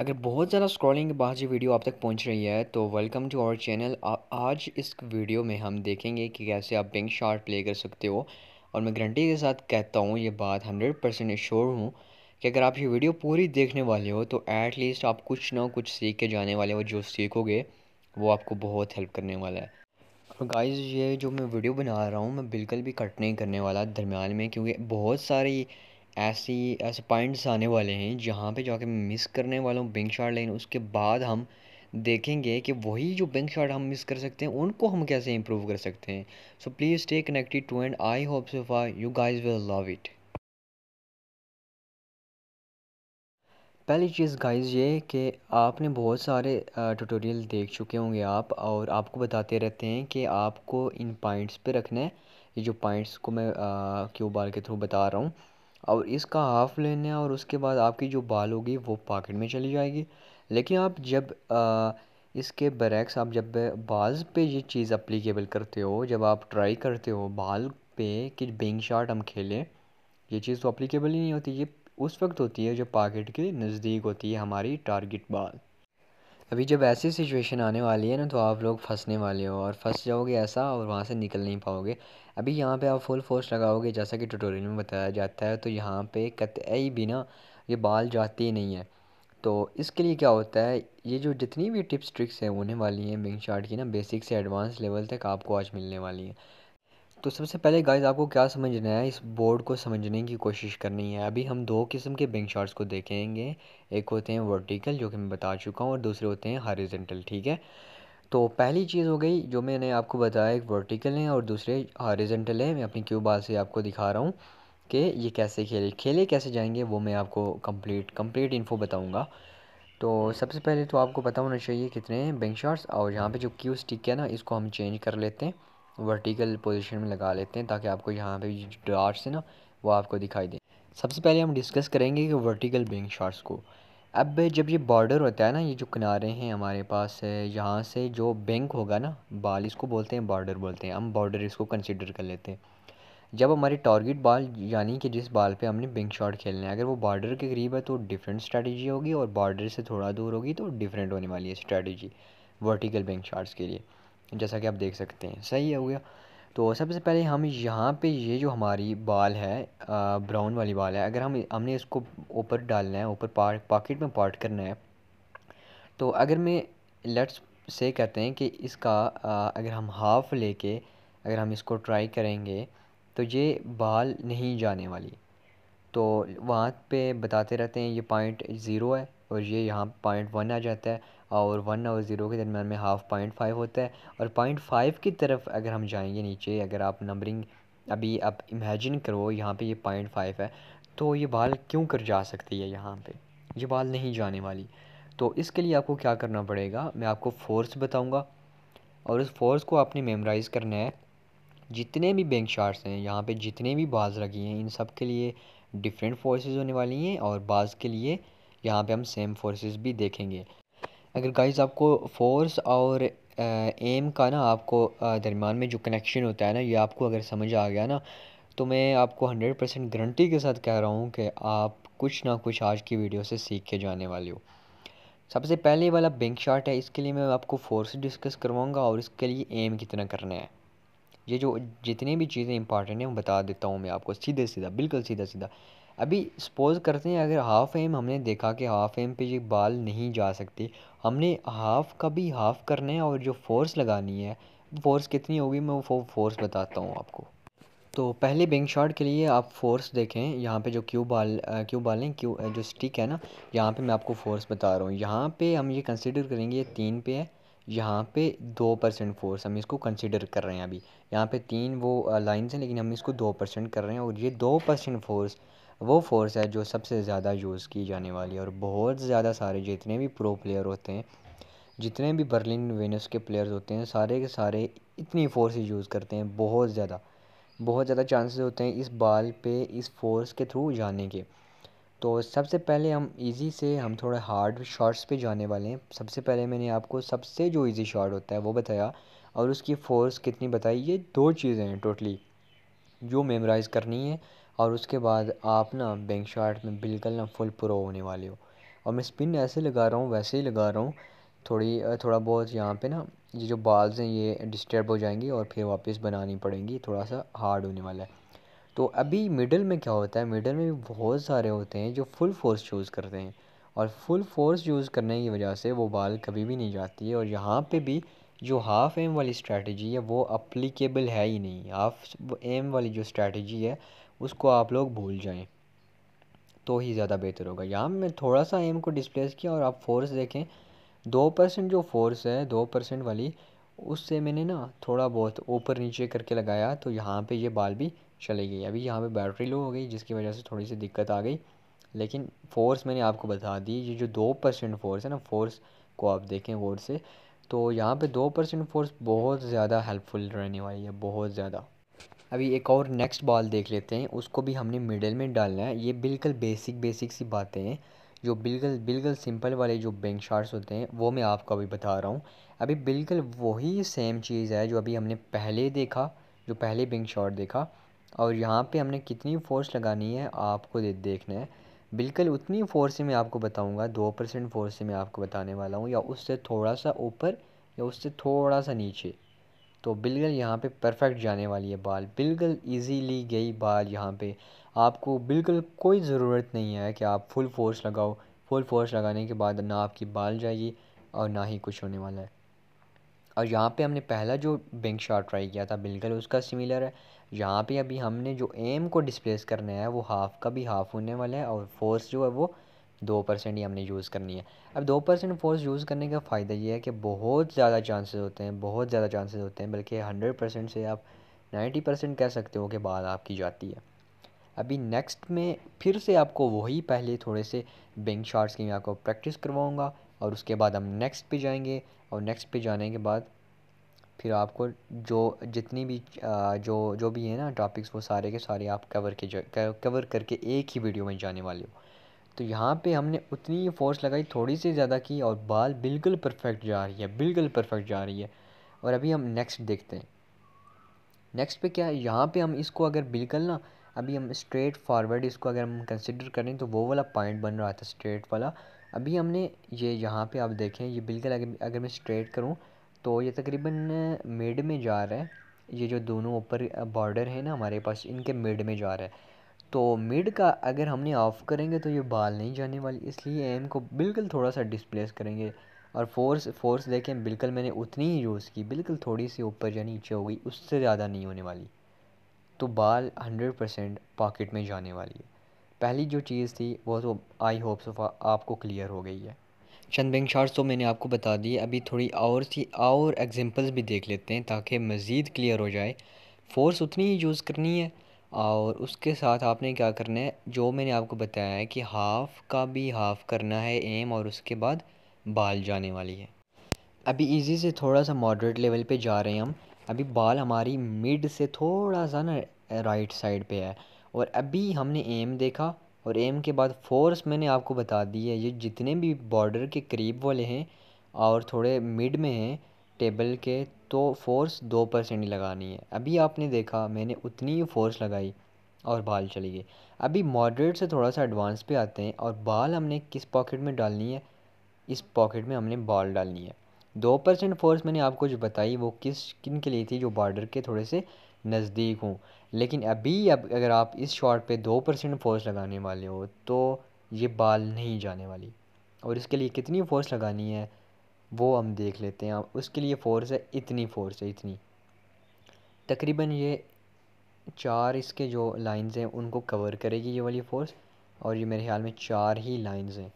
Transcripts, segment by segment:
अगर बहुत ज़्यादा स्क्रॉलिंग के बाद ये वीडियो आप तक पहुंच रही है तो वेलकम टू आवर चैनल आज इस वीडियो में हम देखेंगे कि कैसे आप बिंग शार्ट प्ले कर सकते हो और मैं गारंटी के साथ कहता हूँ ये बात हंड्रेड परसेंट श्योर हूँ कि अगर आप ये वीडियो पूरी देखने वाले हो तो ऐट लीस्ट आप कुछ ना कुछ सीख के जाने वाले हो जो सीखोगे वो आपको बहुत हेल्प करने वाला है और गाइस ये जो मैं वीडियो बना रहा हूँ मैं बिल्कुल भी कट नहीं करने वाला दरमियान में क्योंकि बहुत सारी ऐसी ऐसे पॉइंट्स आने वाले हैं जहाँ पे जाके मिस करने वाला हूँ बैंक शॉट लेकिन उसके बाद हम देखेंगे कि वही जो बैंक शॉट हम मिस कर सकते हैं उनको हम कैसे इम्प्रूव कर सकते हैं so please stay connected to and I hope so far you guys will love it पहली चीज़ गाइस ये कि आपने बहुत सारे ट्यूटोरियल देख चुके होंगे आप और आपको बताते रहते हैं कि आपको इन पॉइंट्स पे रखना है ये जो पॉइंट्स को मैं क्यों बाल के थ्रू बता रहा हूँ और इसका हाफ़ लेने और उसके बाद आपकी जो बाल होगी वो पॉकेट में चली जाएगी लेकिन आप जब आ, इसके बरक्स आप जब बाल पे ये चीज़ अप्लीकेबल करते हो जब आप ट्राई करते हो बाल पे कि बिंग शॉट हम खेलें ये चीज़ तो अप्लीकेबल ही नहीं होती ये उस वक्त होती है जब पॉकेट के नज़दीक होती है हमारी टारगेट बाल अभी जब ऐसी सिचुएशन आने वाली है ना तो आप लोग फंसने वाले हो और फंस जाओगे ऐसा और वहाँ से निकल नहीं पाओगे अभी यहाँ पे आप फुल फोर्स लगाओगे जैसा कि ट्यूटोरियल में बताया जाता है तो यहाँ पे कतई भी ना ये बाल जाते ही नहीं है तो इसके लिए क्या होता है ये जो जितनी भी टिप्स ट्रिक्स हैं होने वाली हैं बिंग शार्ट की ना बेसिक से एडवांस लेवल तक आपको आज मिलने वाली हैं तो सबसे पहले गाइस आपको क्या समझना है इस बोर्ड को समझने की कोशिश करनी है अभी हम दो किस्म के बैंक शार्ट्स को देखेंगे एक होते हैं वर्टिकल जो कि मैं बता चुका हूँ और दूसरे होते हैं हॉरिजेंटल ठीक है तो पहली चीज़ हो गई जो मैंने आपको बताया एक वर्टिकल है और दूसरे हॉरिजेंटल है मैं अपनी क्यूबाल से आपको दिखा रहा हूँ कि ये कैसे खेले खेले कैसे जाएंगे वो मैं आपको कम्प्लीट कम्प्लीट इन्फो बताऊँगा तो सबसे पहले तो आपको पता होना चाहिए कितने बैंक शार्ट्स और यहाँ पर जो क्यू स्टिक है ना इसको हम चेंज कर लेते हैं वर्टिकल पोजीशन में लगा लेते हैं ताकि आपको यहाँ पे डार्ट्स हैं ना वो आपको दिखाई दें सबसे पहले हम डिस्कस करेंगे कि वर्टिकल बिंग शार्ट्स को अब जब ये बॉर्डर होता है ना ये जो किनारे हैं हमारे पास यहाँ से जो बैंक होगा ना बाल इसको बोलते हैं बॉर्डर बोलते हैं हम बॉर्डर इसको कंसिडर कर लेते हैं जब हमारी टारगेट बाल यानी कि जिस बाल पे हमने बिंग शॉट खेलना है अगर वो बॉर्डर के करीब है तो डिफरेंट स्ट्रेटजी होगी और बॉर्डर से थोड़ा दूर होगी तो डिफरेंट होने वाली है स्ट्रेटजी वर्टिकल बिंग शॉट्स के लिए जैसा कि आप देख सकते हैं सही हो गया तो सबसे पहले हम यहाँ पे ये जो हमारी बाल है ब्राउन वाली बाल है अगर हम हमने इसको ऊपर डालना है ऊपर पार्ट पॉकेट में पार्ट करना है तो अगर मैं लेट्स से कहते हैं कि इसका आ, अगर हम हाफ़ लेके अगर हम इसको ट्राई करेंगे तो ये बाल नहीं जाने वाली तो वहाँ पे बताते रहते हैं ये पॉइंट ज़ीरो है और ये यहाँ पॉइंट वन आ जाता है और वन और ज़ीरो के दरमियान में हाफ़ पॉइंट फाइव होता है और पॉइंट फाइव की तरफ अगर हम जाएंगे नीचे अगर आप नंबरिंग अभी आप इमेजिन करो यहाँ पे ये पॉइंट फाइव है तो ये बाल क्यों कर जा सकती है यहाँ पे ये बाल नहीं जाने वाली तो इसके लिए आपको क्या करना पड़ेगा मैं आपको फोर्स बताऊँगा और उस फोर्स को आपने मेमोराइज़ करना है जितने भी बैंक शार्ट्स हैं यहाँ पर जितने भी बाज लगी हैं इन सब के लिए डिफरेंट फोर्सेज़ होने वाली हैं और बाज के लिए यहाँ पे हम सेम फोर्सेस भी देखेंगे अगर गाइज़ आपको फ़ोर्स और एम का ना आपको दरमियान में जो कनेक्शन होता है ना ये आपको अगर समझ आ गया ना तो मैं आपको हंड्रेड परसेंट गारंटी के साथ कह रहा हूँ कि आप कुछ ना कुछ आज की वीडियो से सीख के जाने वाले हो सबसे पहले वाला बैंक शार्ट है इसके लिए मैं आपको फोर्स डिस्कस करवाऊँगा और इसके लिए एम कितना करना है ये जो जितनी भी चीज़ें इंपॉर्टेंट हैं वो बता देता हूँ मैं आपको सीधे सीधा बिल्कुल सीधा सीधा अभी सपोज़ करते हैं अगर हाफ़ एम हमने देखा कि हाफ़ एम पे ये बाल नहीं जा सकती हमने हाफ़ का भी हाफ़ करना है और जो फोर्स लगानी है फोर्स कितनी होगी मैं वो फोर्स बताता हूँ आपको तो पहले बैंक शॉट के लिए आप फोर्स देखें यहाँ पे जो क्यू बाल क्यू बालें क्यू जो स्टिक है ना यहाँ पे मैं आपको फोर्स बता रहा हूँ यहाँ पे हम ये कंसिडर करेंगे ये तीन पे है यहाँ पे दो परसेंट फोर्स हम इसको कंसिडर कर रहे हैं अभी यहाँ पे तीन वो लाइन्स हैं लेकिन हम इसको दो परसेंट कर रहे हैं और ये दो परसेंट फोर्स वो फ़ोर्स है जो सबसे ज़्यादा यूज़ की जाने वाली है और बहुत ज़्यादा सारे जितने भी प्रो प्लेयर होते हैं जितने भी बर्लिन वेनस के प्लेयर्स होते हैं सारे के सारे इतनी फ़ोर्स यूज़ करते हैं बहुत ज़्यादा बहुत ज़्यादा चांसेस होते हैं इस बाल पे इस फोर्स के थ्रू जाने के तो सबसे पहले हम इजी से हम थोड़े हार्ड शॉट्स पे जाने वाले हैं सबसे पहले मैंने आपको सबसे जो इजी शॉट होता है वो बताया और उसकी फ़ोर्स कितनी बताई ये दो चीज़ें हैं टोटली जो मेमोराइज़ करनी है और उसके बाद आप ना बैंक शॉट में बिल्कुल ना फुल प्रो होने वाले हो और मैं स्पिन ऐसे लगा रहा हूँ वैसे ही लगा रहा हूँ थोड़ी थोड़ा बहुत यहाँ पे ना ये जो बाल्स हैं ये डिस्टर्ब हो जाएंगी और फिर वापस बनानी पड़ेंगी थोड़ा सा हार्ड होने वाला है तो अभी मिडल में क्या होता है मिडल में भी बहुत सारे होते हैं जो फुल फोर्स यूज़ करते हैं और फुल फोर्स यूज़ करने की वजह से वो बाल कभी भी नहीं जाती है और यहाँ पे भी जो हाफ़ एम वाली स्ट्रैटेजी है वो अप्लीकेबल है ही नहीं हाफ एम वाली जो स्ट्रैटेजी है उसको आप लोग भूल जाएँ तो ही ज़्यादा बेहतर होगा यहाँ मैं थोड़ा सा एम को डिस्प्लेस किया और आप फोर्स देखें दो परसेंट जो फोर्स है दो परसेंट वाली उससे मैंने ना थोड़ा बहुत ऊपर नीचे करके लगाया तो यहाँ पे ये बाल भी चले गई अभी यहाँ पे बैटरी लो हो गई जिसकी वजह से थोड़ी सी दिक्कत आ गई लेकिन फोर्स मैंने आपको बता दी ये जो दो परसेंट फोर्स है ना फोर्स को आप देखें गौर से तो यहाँ पे दो परसेंट फोर्स बहुत ज़्यादा हेल्पफुल रहने वाली है बहुत ज़्यादा अभी एक और नेक्स्ट बॉल देख लेते हैं उसको भी हमने मिडल में डालना है ये बिल्कुल बेसिक बेसिक सी बातें हैं जो बिल्कुल बिल्कुल सिंपल वाले जो बैंक शार्ट्स होते हैं वो मैं आपको अभी बता रहा हूँ अभी बिल्कुल वही सेम चीज़ है जो अभी हमने पहले देखा जो पहले बैंक शॉट देखा और यहाँ पे हमने कितनी फोर्स लगानी है आपको दे, देखना है बिल्कुल उतनी फोर्स से मैं आपको बताऊँगा दो परसेंट फोर्स से मैं आपको बताने वाला हूँ या उससे थोड़ा सा ऊपर या उससे थोड़ा सा नीचे तो बिल्कुल यहाँ पे परफेक्ट जाने वाली है बाल बिल्कुल इजीली गई बाल यहाँ पे आपको बिल्कुल कोई ज़रूरत नहीं है कि आप फुल फोर्स लगाओ फुल फोर्स लगाने के बाद ना आपकी बाल जाएगी और ना ही कुछ होने वाला है और यहाँ पे हमने पहला जो बैंक शॉट ट्राई किया था बिल्कुल उसका सिमिलर है यहाँ पे अभी हमने जो एम को डिस्प्लेस करना है वो हाफ़ का भी हाफ़ होने वाला है और फोर्स जो है वो दो परसेंट ही हमने यूज़ करनी है अब दो परसेंट फोर्स यूज़ करने का फ़ायदा ये है कि बहुत ज़्यादा चांसेस होते हैं बहुत ज़्यादा चांसेस होते हैं बल्कि हंड्रेड परसेंट से आप नाइन्टी परसेंट कह सकते हो कि बाल आपकी जाती है अभी नेक्स्ट में फिर से आपको वही पहले थोड़े से बैंक शार्ट्स की मैं आपको प्रैक्टिस करवाऊँगा और उसके बाद हम नेक्स्ट पर जाएँगे और नेक्स्ट पर जाने के बाद फिर आपको जो जितनी भी जो जो भी है ना टॉपिक्स वो सारे के सारे आप कवर के कवर करके एक ही वीडियो में जाने वाले हो तो यहाँ पे हमने उतनी ही फोर्स लगाई थोड़ी सी ज़्यादा की और बाल बिल्कुल परफेक्ट जा रही है बिल्कुल परफेक्ट जा रही है और अभी हम नेक्स्ट देखते हैं नेक्स्ट पे क्या है यहाँ पे हम इसको अगर बिल्कुल ना अभी हम स्ट्रेट फॉरवर्ड इसको अगर हम कंसिडर करें तो वो वाला पॉइंट बन रहा था स्ट्रेट वाला अभी हमने ये यहाँ पर आप देखें ये बिल्कुल अगर अगर मैं स्ट्रेट करूँ तो ये तकरीबन मिड में जा रहा है ये जो दोनों ऊपर बॉर्डर है ना हमारे पास इनके मिड में जा रहा है तो मिड का अगर हमने ऑफ़ करेंगे तो ये बाल नहीं जाने वाली इसलिए एम को बिल्कुल थोड़ा सा डिस्प्लेस करेंगे और फोर्स फोर्स देखें बिल्कुल मैंने उतनी ही यूज़ की बिल्कुल थोड़ी सी ऊपर या नीचे हो गई उससे ज़्यादा नहीं होने वाली तो बाल हंड्रेड परसेंट पॉकेट में जाने वाली है पहली जो चीज़ थी वो तो आई होप सो आपको क्लियर हो गई है चंद बैंक शार्ट तो मैंने आपको बता दी अभी थोड़ी और सी और एग्जाम्पल्स भी देख लेते हैं ताकि मज़ीद क्लियर हो जाए फोर्स उतनी ही यूज़ करनी है और उसके साथ आपने क्या करना है जो मैंने आपको बताया है कि हाफ़ का भी हाफ़ करना है एम और उसके बाद बाल जाने वाली है अभी इजी से थोड़ा सा मॉडरेट लेवल पे जा रहे हैं हम अभी बाल हमारी मिड से थोड़ा सा ना राइट साइड पे है और अभी हमने एम देखा और एम के बाद फोर्स मैंने आपको बता दी है ये जितने भी बॉर्डर के करीब वाले हैं और थोड़े मिड में हैं टेबल के तो फ़ोर्स दो परसेंट लगानी है अभी आपने देखा मैंने उतनी ही फ़ोर्स लगाई और बाल चली गई अभी मॉडरेट से थोड़ा सा एडवांस पे आते हैं और बाल हमने किस पॉकेट में डालनी है इस पॉकेट में हमने बाल डालनी है दो परसेंट फोर्स मैंने आपको जो बताई वो किस किन के लिए थी जो बॉर्डर के थोड़े से नज़दीक हों लेकिन अभी अब अगर आप इस शॉट पे दो परसेंट फोर्स लगाने वाले हो तो ये बाल नहीं जाने वाली और इसके लिए कितनी फोर्स लगानी है वो हम देख लेते हैं उसके लिए फ़ोर्स है इतनी फ़ोर्स है इतनी तकरीबन ये चार इसके जो लाइंस हैं उनको कवर करेगी ये वाली फ़ोर्स और ये मेरे ख्याल में चार ही लाइंस हैं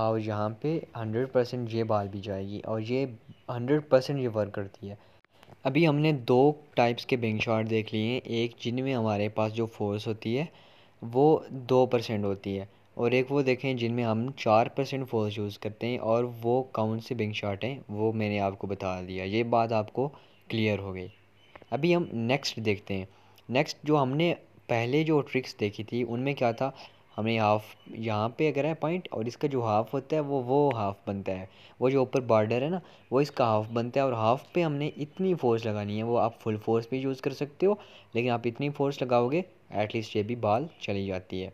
और यहाँ पे हंड्रेड परसेंट ये बाल भी जाएगी और ये हंड्रेड परसेंट ये वर्क करती है अभी हमने दो टाइप्स के बैंक शॉट देख लिए हैं एक जिनमें हमारे पास जो फोर्स होती है वो दो परसेंट होती है और एक वो देखें जिनमें हम चार परसेंट फोर्स यूज़ करते हैं और वो काउंट से बिंग शॉट हैं वो मैंने आपको बता दिया ये बात आपको क्लियर हो गई अभी हम नेक्स्ट देखते हैं नेक्स्ट जो हमने पहले जो ट्रिक्स देखी थी उनमें क्या था हमने हाफ़ यहाँ पे अगर है पॉइंट और इसका जो हाफ़ होता है वो वो हाफ़ बनता है वो जो ऊपर बॉर्डर है ना वो इसका हाफ़ बनता है और हाफ़ पे हमने इतनी फ़ोर्स लगानी है वो आप फुल फोर्स भी यूज़ कर सकते हो लेकिन आप इतनी फ़ोर्स लगाओगे एटलीस्ट ये भी बाल चली जाती है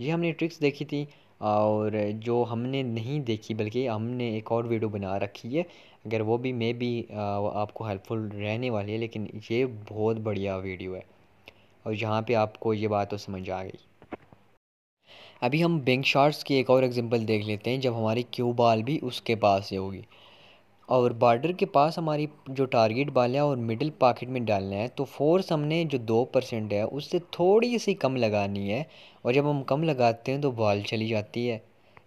ये हमने ट्रिक्स देखी थी और जो हमने नहीं देखी बल्कि हमने एक और वीडियो बना रखी है अगर वो भी मे भी आपको हेल्पफुल रहने वाली है लेकिन ये बहुत बढ़िया वीडियो है और यहाँ पे आपको ये बात तो समझ आ गई अभी हम बैंक शार्ट्स की एक और एग्जांपल देख लेते हैं जब हमारी क्यू बाल भी उसके पास होगी और बॉर्डर के पास हमारी जो टारगेट बाल है और मिडिल पॉकेट में डालना है तो फोर्स हमने जो दो परसेंट है उससे थोड़ी सी कम लगानी है और जब हम कम लगाते हैं तो बॉल चली जाती है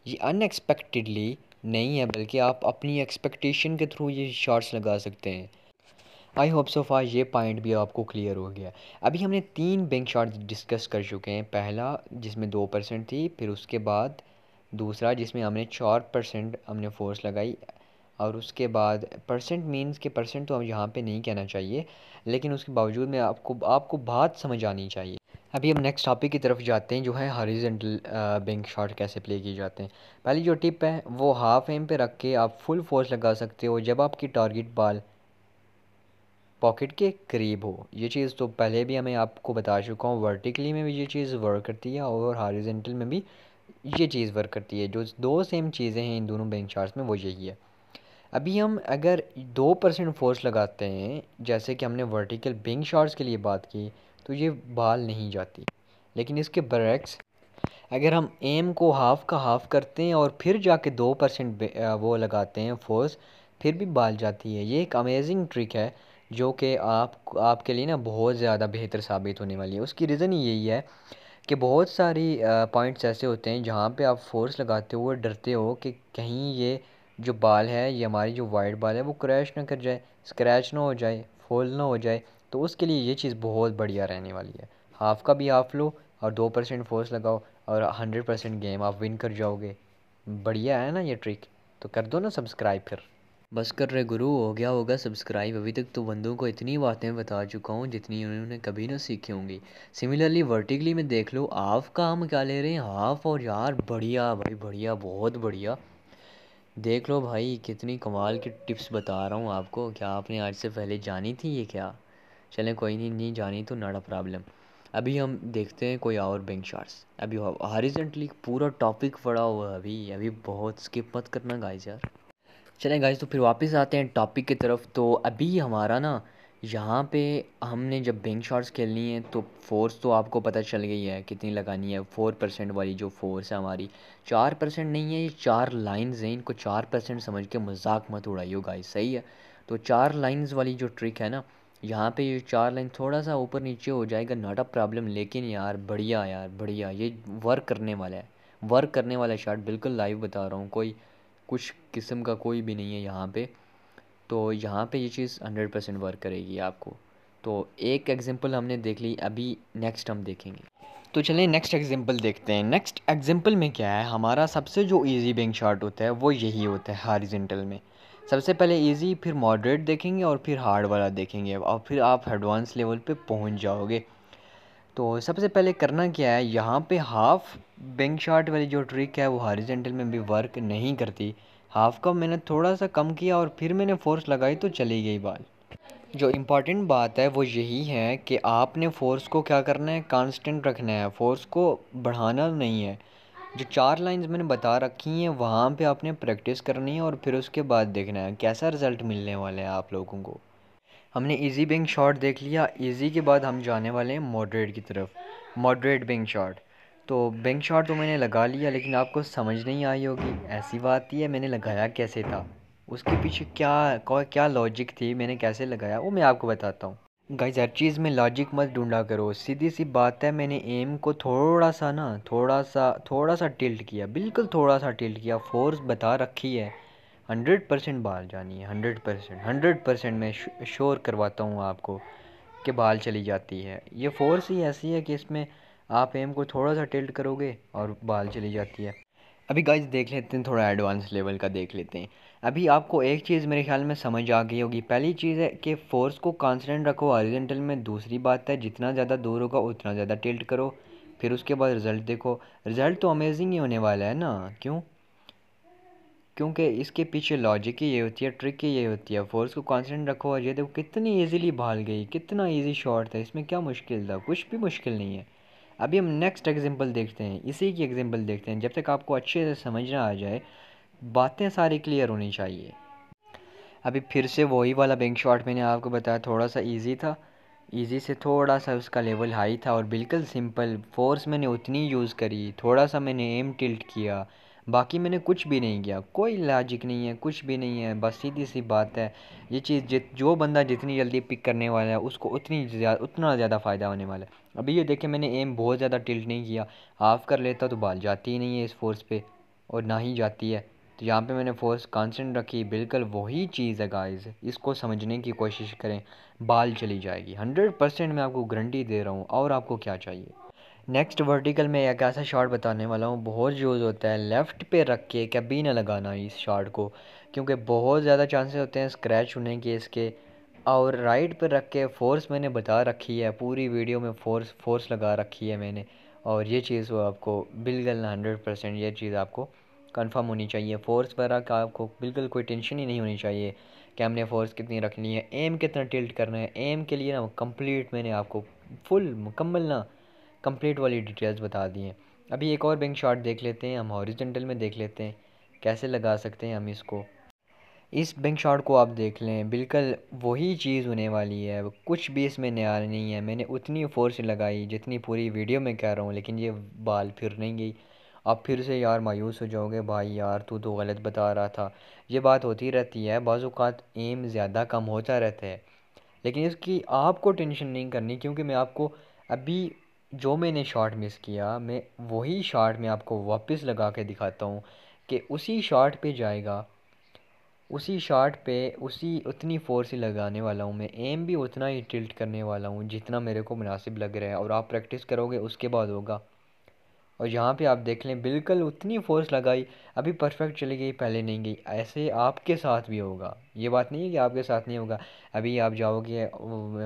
ये अनएक्सपेक्टेडली नहीं है बल्कि आप अपनी एक्सपेक्टेशन के थ्रू ये शॉट्स लगा सकते हैं आई होप सो फार ये पॉइंट भी आपको क्लियर हो गया अभी हमने तीन बैंक शॉट डिस्कस कर चुके हैं पहला जिसमें दो परसेंट थी फिर उसके बाद दूसरा जिसमें हमने चार परसेंट हमने फोर्स लगाई और उसके बाद परसेंट मीन्स के परसेंट तो हम यहाँ पे नहीं कहना चाहिए लेकिन उसके बावजूद में आपको आपको बात समझ आनी चाहिए अभी हम नेक्स्ट टॉपिक की तरफ जाते हैं जो है हॉरिजेंटल बैंक शॉट कैसे प्ले किए जाते हैं पहली जो टिप है वो हाफ एम पे रख के आप फुल फोर्स लगा सकते हो जब आपकी टारगेट बाल पॉकेट के करीब हो ये चीज़ तो पहले भी हमें आपको बता चुका हूँ वर्टिकली में भी ये चीज़ वर्क करती है और हॉरिजेंटल में भी ये चीज़ वर्क करती है जो दो सेम चीज़ें हैं इन दोनों बैंक चार्ट्स में वो यही है अभी हम अगर दो परसेंट फोर्स लगाते हैं जैसे कि हमने वर्टिकल बिंग शॉर्ट्स के लिए बात की तो ये बाल नहीं जाती लेकिन इसके बरक्स अगर हम एम को हाफ़ का हाफ़ करते हैं और फिर जाके दो परसेंट वो लगाते हैं फोर्स फिर भी बाल जाती है ये एक अमेजिंग ट्रिक है जो कि आप आपके लिए ना बहुत ज़्यादा बेहतर साबित होने वाली है उसकी रीज़न यही है कि बहुत सारी पॉइंट्स ऐसे होते हैं जहाँ पे आप फोर्स लगाते हो डरते हो कि कहीं ये जो बाल है ये हमारी जो वाइट बाल है वो क्रैश ना कर जाए स्क्रैच ना हो जाए फोल ना हो जाए तो उसके लिए ये चीज़ बहुत बढ़िया रहने वाली है हाफ़ का भी हाफ लो और दो परसेंट फोर्स लगाओ और हंड्रेड परसेंट गेम आप विन कर जाओगे बढ़िया है ना ये ट्रिक तो कर दो ना सब्सक्राइब फिर बस कर रहे गुरु हो गया होगा सब्सक्राइब अभी तक तो बंदों को इतनी बातें बता चुका हूँ जितनी उन्होंने कभी ना सीखी होंगी सिमिलरली वर्टिकली में देख लो हाफ का हम क्या ले रहे हैं हाफ और यार बढ़िया भाई बढ़िया बहुत बढ़िया देख लो भाई कितनी कमाल की टिप्स बता रहा हूँ आपको क्या आपने आज से पहले जानी थी ये क्या चलें कोई नहीं नहीं जानी तो नाड़ा प्रॉब्लम अभी हम देखते हैं कोई और बैंक शार्ट्स अभी हॉरिजेंटली पूरा टॉपिक पड़ा हुआ है अभी अभी बहुत स्किप मत करना गाइस यार चलें गाइस तो फिर वापस आते हैं टॉपिक की तरफ तो अभी हमारा ना यहाँ पे हमने जब बैंक शॉर्ट्स खेलनी है तो फोर्स तो आपको पता चल गई है कितनी लगानी है फोर परसेंट वाली जो फोर्स है हमारी चार परसेंट नहीं है ये चार लाइंस हैं इनको चार परसेंट समझ के मजाक मत उड़ाइए गाइस सही है तो चार लाइंस वाली जो ट्रिक है ना यहाँ पे ये चार लाइन थोड़ा सा ऊपर नीचे हो जाएगा नॉट अ प्रॉब्लम लेकिन यार बढ़िया यार बढ़िया ये वर्क करने वाला है वर्क करने वाला शॉट बिल्कुल लाइव बता रहा हूँ कोई कुछ किस्म का कोई भी नहीं है यहाँ पे तो यहाँ पे ये चीज़ हंड्रेड परसेंट वर्क करेगी आपको तो एक एग्जांपल हमने देख ली अभी नेक्स्ट हम देखेंगे तो चलिए नेक्स्ट एग्जांपल देखते हैं नेक्स्ट एग्जांपल में क्या है हमारा सबसे जो इजी बैंक शार्ट होता है वो यही होता है हारिजेंटल में सबसे पहले इजी फिर मॉडरेट देखेंगे और फिर हार्ड वाला देखेंगे और फिर आप एडवांस लेवल पर पहुँच जाओगे तो सबसे पहले करना क्या है यहाँ पे हाफ बैंक शार्ट वाली जो ट्रिक है वो हॉरिजेंटल में भी वर्क नहीं करती हाफ कप मैंने थोड़ा सा कम किया और फिर मैंने फोर्स लगाई तो चली गई बाल जो इम्पॉर्टेंट बात है वो यही है कि आपने फोर्स को क्या करना है कांस्टेंट रखना है फोर्स को बढ़ाना नहीं है जो चार लाइंस मैंने बता रखी हैं वहाँ पे आपने प्रैक्टिस करनी है और फिर उसके बाद देखना है कैसा रिज़ल्ट मिलने वाला है आप लोगों को हमने इजी बिंग शॉट देख लिया इजी के बाद हम जाने वाले हैं मॉडरेट की तरफ मॉडरेट बिंग शॉट तो बैंक शॉट तो मैंने लगा लिया लेकिन आपको समझ नहीं आई होगी ऐसी बात ही है मैंने लगाया कैसे था उसके पीछे क्या क्या लॉजिक थी मैंने कैसे लगाया वो मैं आपको बताता हूँ गाइज हर चीज़ में लॉजिक मत ढूंढा करो सीधी सी बात है मैंने एम को थोड़ा सा ना थोड़ा सा थोड़ा सा टिल्ट किया बिल्कुल थोड़ा सा टिल्ट किया फोर्स बता रखी है हंड्रेड परसेंट बाल जानी है हंड्रेड परसेंट हंड्रेड परसेंट मैं शोर करवाता हूँ आपको कि बाल चली जाती है ये फोर्स ही ऐसी है कि इसमें आप एम को थोड़ा सा टिल्ट करोगे और बाल चली जाती है अभी गाइज देख लेते हैं थोड़ा एडवांस लेवल का देख लेते हैं अभी आपको एक चीज़ मेरे ख्याल में समझ आ गई होगी पहली चीज़ है कि फोर्स को कॉन्सटेंट रखो ऑरिजेंटल में दूसरी बात है जितना ज़्यादा दूर होगा उतना ज़्यादा टिल्ट करो फिर उसके बाद रिज़ल्ट देखो रिज़ल्ट तो अमेजिंग ही होने वाला है ना क्यों क्योंकि इसके पीछे लॉजिक ही ये होती है ट्रिक ही ये होती है फोर्स को कॉन्सटेंट रखो और ये देखो कितनी ईजिली भाल गई कितना ईजी शॉट था इसमें क्या मुश्किल था कुछ भी मुश्किल नहीं है अभी हम नेक्स्ट एग्जांपल देखते हैं इसी की एग्जांपल देखते हैं जब तक आपको अच्छे से समझना आ जाए बातें सारी क्लियर होनी चाहिए अभी फिर से वही वाला बैंक शॉट मैंने आपको बताया थोड़ा सा ईजी था ईजी से थोड़ा सा उसका लेवल हाई था और बिल्कुल सिंपल फोर्स मैंने उतनी यूज़ करी थोड़ा सा मैंने एम टिल्ट किया बाकी मैंने कुछ भी नहीं किया कोई लॉजिक नहीं है कुछ भी नहीं है बस सीधी सी बात है ये चीज़ जित जो बंदा जितनी जल्दी पिक करने वाला है उसको उतनी ज्यादा उतना ज़्यादा फ़ायदा होने वाला है अभी ये देखें मैंने एम बहुत ज़्यादा टिल्ट नहीं किया हाफ कर लेता तो बाल जाती ही नहीं है इस फोर्स पे और ना ही जाती है तो यहाँ पे मैंने फोर्स कांस्टेंट रखी बिल्कुल वही चीज़ है गाइस इसको समझने की कोशिश करें बाल चली जाएगी हंड्रेड परसेंट मैं आपको गारंटी दे रहा हूँ और आपको क्या चाहिए नेक्स्ट वर्टिकल में एक ऐसा शॉट बताने वाला हूँ बहुत यूज़ होता है लेफ़्ट पे रख के कभी ना लगाना इस शॉट को क्योंकि बहुत ज़्यादा चांसेस होते हैं स्क्रैच होने के इसके और राइट पर रख के फोर्स मैंने बता रखी है पूरी वीडियो में फोर्स फोर्स लगा रखी है मैंने और ये चीज़ वो आपको बिल्कुल हंड्रेड परसेंट ये चीज़ आपको कंफर्म होनी चाहिए फोर्स पर रख आपको बिल्कुल कोई टेंशन ही नहीं होनी चाहिए कि हमने फोर्स कितनी रखनी है एम कितना टिल्ट करना है एम के लिए ना कम्प्लीट मैंने आपको फुल मुकम्मल ना कम्प्लीट वाली डिटेल्स बता दी हैं अभी एक और बैंक शॉट देख लेते हैं हम हॉरिजेंटल में देख लेते हैं कैसे लगा सकते हैं हम इसको इस बैंक शॉट को आप देख लें बिल्कुल वही चीज़ होने वाली है कुछ भी इसमें नया नहीं है मैंने उतनी फोर्स लगाई जितनी पूरी वीडियो में कह रहा हूँ लेकिन ये बाल फिर नहीं गई आप फिर से यार मायूस हो जाओगे भाई यार तू तो गलत बता रहा था ये बात होती रहती है बाज़ात एम ज़्यादा कम होता रहता है लेकिन इसकी आपको टेंशन नहीं करनी क्योंकि मैं आपको अभी जो मैंने शॉट मिस किया मैं वही शॉट में आपको वापस लगा के दिखाता हूँ कि उसी शॉट पे जाएगा उसी शॉट पे उसी उतनी फोर्स ही लगाने वाला हूँ मैं एम भी उतना ही टिल्ट करने वाला हूँ जितना मेरे को मुनासिब लग रहा है और आप प्रैक्टिस करोगे उसके बाद होगा और यहाँ पे आप देख लें बिल्कुल उतनी फोर्स लगाई अभी परफेक्ट चली गई पहले नहीं गई ऐसे आपके साथ भी होगा ये बात नहीं है कि आपके साथ नहीं होगा अभी आप जाओगे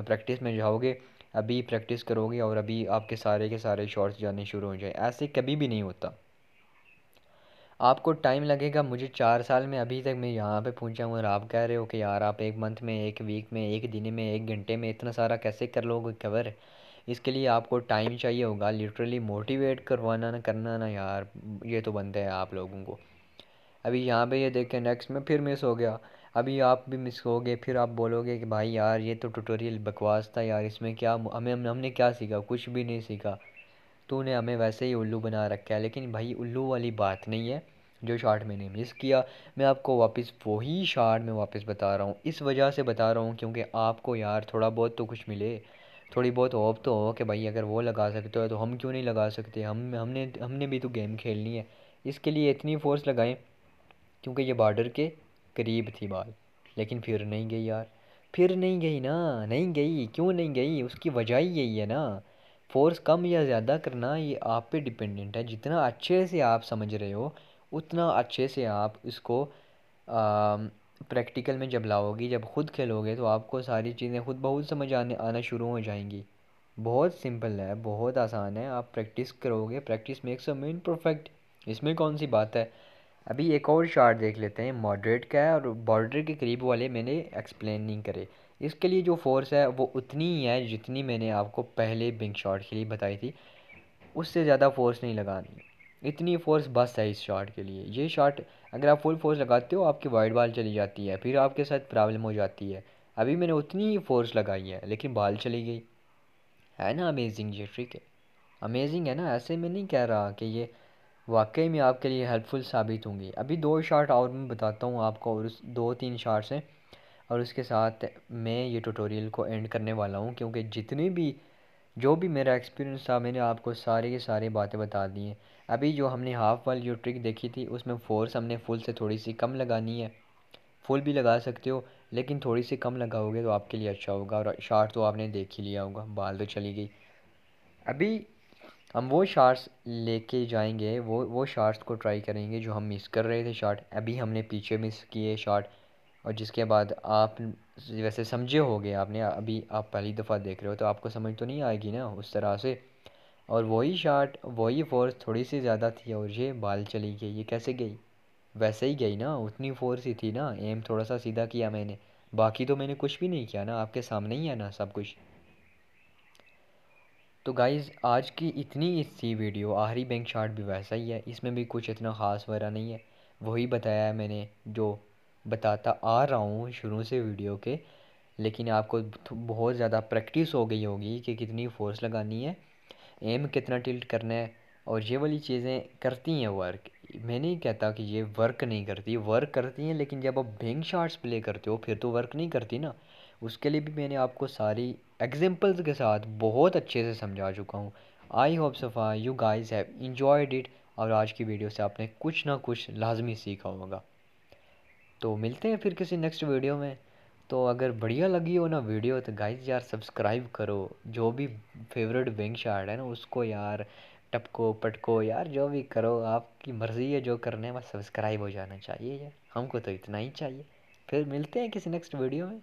प्रैक्टिस में जाओगे अभी प्रैक्टिस करोगे और अभी आपके सारे के सारे शॉर्ट्स जाने शुरू हो जाए ऐसे कभी भी नहीं होता आपको टाइम लगेगा मुझे चार साल में अभी तक मैं यहाँ पे पहुँचा हूँ और आप कह रहे हो कि यार आप एक मंथ में एक वीक में एक दिन में एक घंटे में इतना सारा कैसे कर लोगे कवर इसके लिए आपको टाइम चाहिए होगा लिटरली मोटिवेट करवाना ना करना ना यार ये तो बनते हैं आप लोगों को अभी यहाँ पे ये देखें नेक्स्ट में फिर मिस हो गया अभी आप भी मिस हो गए फिर आप बोलोगे कि भाई यार ये तो ट्यूटोरियल बकवास था यार इसमें क्या हमें हमने क्या सीखा कुछ भी नहीं सीखा तूने हमें वैसे ही उल्लू बना रखा है लेकिन भाई उल्लू वाली बात नहीं है जो शार्ट मैंने मिस किया मैं आपको वापस वही शार्ट में वापस बता रहा हूँ इस वजह से बता रहा हूँ क्योंकि आपको यार थोड़ा बहुत तो कुछ मिले थोड़ी बहुत होप तो हो कि भाई अगर वो लगा सकते हो तो हम क्यों नहीं लगा सकते हम हमने हमने भी तो गेम खेलनी है इसके लिए इतनी फोर्स लगाएं क्योंकि ये बॉर्डर के करीब थी बाल लेकिन फिर नहीं गई यार फिर नहीं गई ना नहीं गई क्यों नहीं गई उसकी वजह ही यही है ना फोर्स कम या ज़्यादा करना ये आप पे डिपेंडेंट है जितना अच्छे से आप समझ रहे हो उतना अच्छे से आप इसको प्रैक्टिकल में जब लाओगे जब खुद खेलोगे तो आपको सारी चीज़ें खुद बहुत समझ आने आना शुरू हो जाएंगी बहुत सिंपल है बहुत आसान है आप प्रैक्टिस करोगे practice makes a man perfect इसमें कौन सी बात है अभी एक और शार्ट देख लेते हैं मॉडरेट का है और बॉर्डर के करीब वाले मैंने एक्सप्लेन नहीं करे इसके लिए जो फोर्स है वो उतनी ही है जितनी मैंने आपको पहले बिंग शॉट के लिए बताई थी उससे ज़्यादा फोर्स नहीं लगानी इतनी फोर्स बस है इस शॉट के लिए ये शॉट अगर आप फुल फोर्स लगाते हो आपकी वाइड बॉल चली जाती है फिर आपके साथ प्रॉब्लम हो जाती है अभी मैंने उतनी ही फोर्स लगाई है लेकिन बाल चली गई है ना अमेजिंग ये ट्रिक है अमेजिंग है ना ऐसे में नहीं कह रहा कि ये वाकई में आपके लिए हेल्पफुल साबित होंगी अभी दो शॉट और मैं बताता हूँ आपको और उस दो तीन शॉट्स हैं और उसके साथ मैं ये ट्यूटोरियल को एंड करने वाला हूँ क्योंकि जितने भी जो भी मेरा एक्सपीरियंस था मैंने आपको सारी की सारी बातें बता दी हैं अभी जो हमने हाफ़ वाली जो ट्रिक देखी थी उसमें फोर्स हमने फुल से थोड़ी सी कम लगानी है फुल भी लगा सकते हो लेकिन थोड़ी सी कम लगाओगे तो आपके लिए अच्छा होगा और शार्ट तो आपने देख ही लिया होगा बाल तो चली गई अभी हम वो शार्ट्स लेके जाएंगे वो वो शार्ट्स को ट्राई करेंगे जो हम मिस कर रहे थे शार्ट अभी हमने पीछे मिस किए शार्ट और जिसके बाद आप वैसे समझे हो गए आपने अभी आप पहली दफ़ा देख रहे हो तो आपको समझ तो नहीं आएगी ना उस तरह से और वही शार्ट वही फोर्स थोड़ी सी ज़्यादा थी और ये बाल चली गई ये कैसे गई वैसे ही गई ना उतनी फोर्स ही थी ना एम थोड़ा सा सीधा किया मैंने बाकी तो मैंने कुछ भी नहीं किया ना आपके सामने ही है ना सब कुछ तो गाइज़ आज की इतनी सी वीडियो आहरी बैंक शार्ट भी वैसा ही है इसमें भी कुछ इतना ख़ास वगैरह नहीं है वही बताया है मैंने जो बताता आ रहा हूँ शुरू से वीडियो के लेकिन आपको बहुत ज़्यादा प्रैक्टिस हो गई होगी कि कितनी फोर्स लगानी है एम कितना टिल्ट करना है और ये वाली चीज़ें करती हैं वर्क मैं नहीं कहता कि ये वर्क नहीं करती वर्क करती हैं लेकिन जब आप बैंक शार्ट्स प्ले करते हो फिर तो वर्क नहीं करती ना उसके लिए भी मैंने आपको सारी एग्जांपल्स के साथ बहुत अच्छे से समझा चुका हूँ I hope so far you guys have enjoyed it और आज की वीडियो से आपने कुछ ना कुछ लाजमी सीखा होगा तो मिलते हैं फिर किसी नेक्स्ट वीडियो में तो अगर बढ़िया लगी हो ना वीडियो तो गाइज यार सब्सक्राइब करो जो भी फेवरेट बैंक शार्ट है ना उसको यार टपको पटको यार जो भी करो आपकी मर्ज़ी है जो करने में सब्सक्राइब हो जाना चाहिए यार हमको तो इतना ही चाहिए फिर मिलते हैं किसी नेक्स्ट वीडियो में